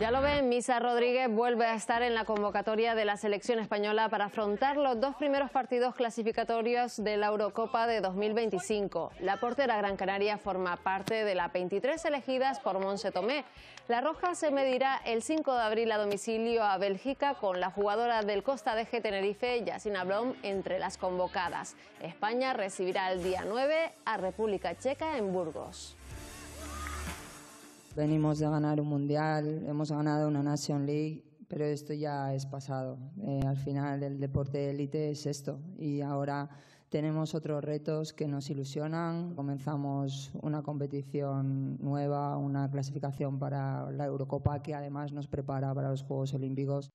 Ya lo ven, Misa Rodríguez vuelve a estar en la convocatoria de la selección española para afrontar los dos primeros partidos clasificatorios de la Eurocopa de 2025. La portera Gran Canaria forma parte de las 23 elegidas por Monse Tomé. La Roja se medirá el 5 de abril a domicilio a Bélgica con la jugadora del Costa de G Tenerife, Yasina Blom, entre las convocadas. España recibirá el día 9 a República Checa en Burgos. Venimos de ganar un mundial, hemos ganado una Nation League, pero esto ya es pasado. Eh, al final el deporte de élite es esto y ahora tenemos otros retos que nos ilusionan. Comenzamos una competición nueva, una clasificación para la Eurocopa que además nos prepara para los Juegos Olímpicos.